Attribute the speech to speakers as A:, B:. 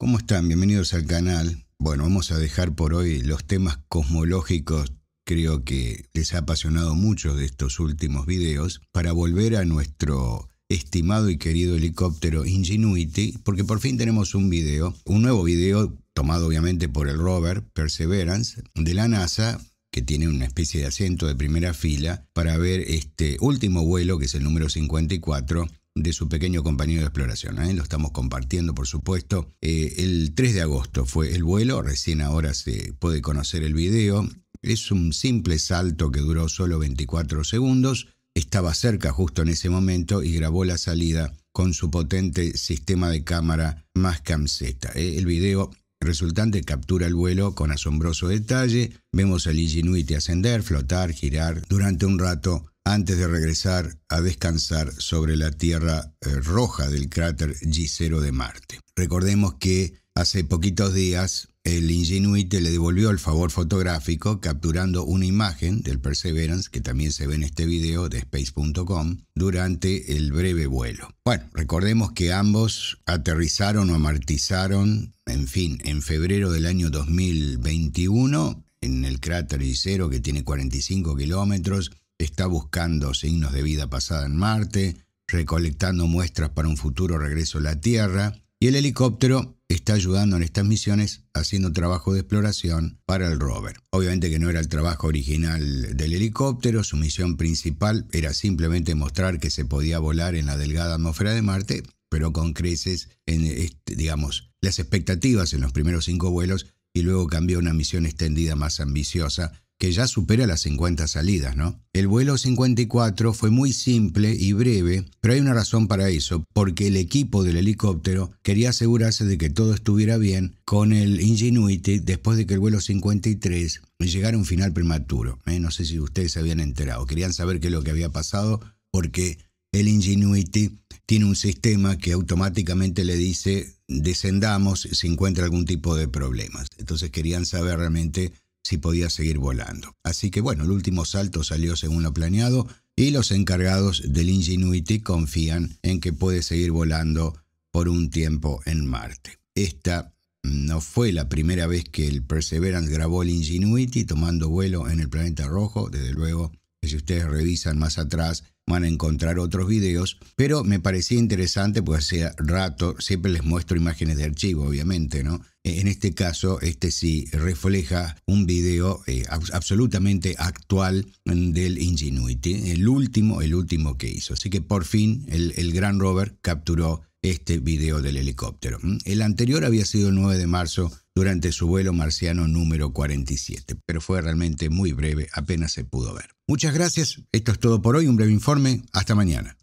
A: ¿Cómo están? Bienvenidos al canal. Bueno, vamos a dejar por hoy los temas cosmológicos, creo que les ha apasionado mucho de estos últimos videos, para volver a nuestro estimado y querido helicóptero Ingenuity, porque por fin tenemos un video, un nuevo video tomado obviamente por el rover Perseverance de la NASA, que tiene una especie de asiento de primera fila para ver este último vuelo, que es el número 54, de su pequeño compañero de exploración. ¿eh? Lo estamos compartiendo, por supuesto. Eh, el 3 de agosto fue el vuelo, recién ahora se puede conocer el video. Es un simple salto que duró solo 24 segundos. Estaba cerca justo en ese momento y grabó la salida con su potente sistema de cámara más Z. ¿eh? El video resultante captura el vuelo con asombroso detalle. Vemos al Iginuit ascender, flotar, girar durante un rato antes de regresar a descansar sobre la tierra eh, roja del cráter G0 de Marte. Recordemos que hace poquitos días el Ingenuite le devolvió el favor fotográfico capturando una imagen del Perseverance, que también se ve en este video de space.com, durante el breve vuelo. Bueno, recordemos que ambos aterrizaron o amortizaron, en fin, en febrero del año 2021 en el cráter G0 que tiene 45 kilómetros, está buscando signos de vida pasada en Marte, recolectando muestras para un futuro regreso a la Tierra, y el helicóptero está ayudando en estas misiones haciendo trabajo de exploración para el rover. Obviamente que no era el trabajo original del helicóptero, su misión principal era simplemente mostrar que se podía volar en la delgada atmósfera de Marte, pero con creces en, este, digamos, las expectativas en los primeros cinco vuelos y luego cambió a una misión extendida más ambiciosa que ya supera las 50 salidas, ¿no? El vuelo 54 fue muy simple y breve, pero hay una razón para eso, porque el equipo del helicóptero quería asegurarse de que todo estuviera bien con el Ingenuity después de que el vuelo 53 llegara a un final prematuro. ¿eh? No sé si ustedes se habían enterado, querían saber qué es lo que había pasado, porque el Ingenuity tiene un sistema que automáticamente le dice descendamos si encuentra algún tipo de problemas. Entonces querían saber realmente si podía seguir volando. Así que bueno, el último salto salió según lo planeado y los encargados del Ingenuity confían en que puede seguir volando por un tiempo en Marte. Esta no fue la primera vez que el Perseverance grabó el Ingenuity tomando vuelo en el planeta rojo, desde luego si ustedes revisan más atrás, van a encontrar otros videos, pero me parecía interesante, pues hace rato siempre les muestro imágenes de archivo, obviamente, ¿no? E, en este caso, este sí refleja un video eh, absolutamente actual del Ingenuity, el último, el último que hizo. Así que por fin el, el gran rover capturó este video del helicóptero. ¿Mm? El anterior había sido el 9 de marzo durante su vuelo marciano número 47, pero fue realmente muy breve, apenas se pudo ver. Muchas gracias, esto es todo por hoy, un breve informe, hasta mañana.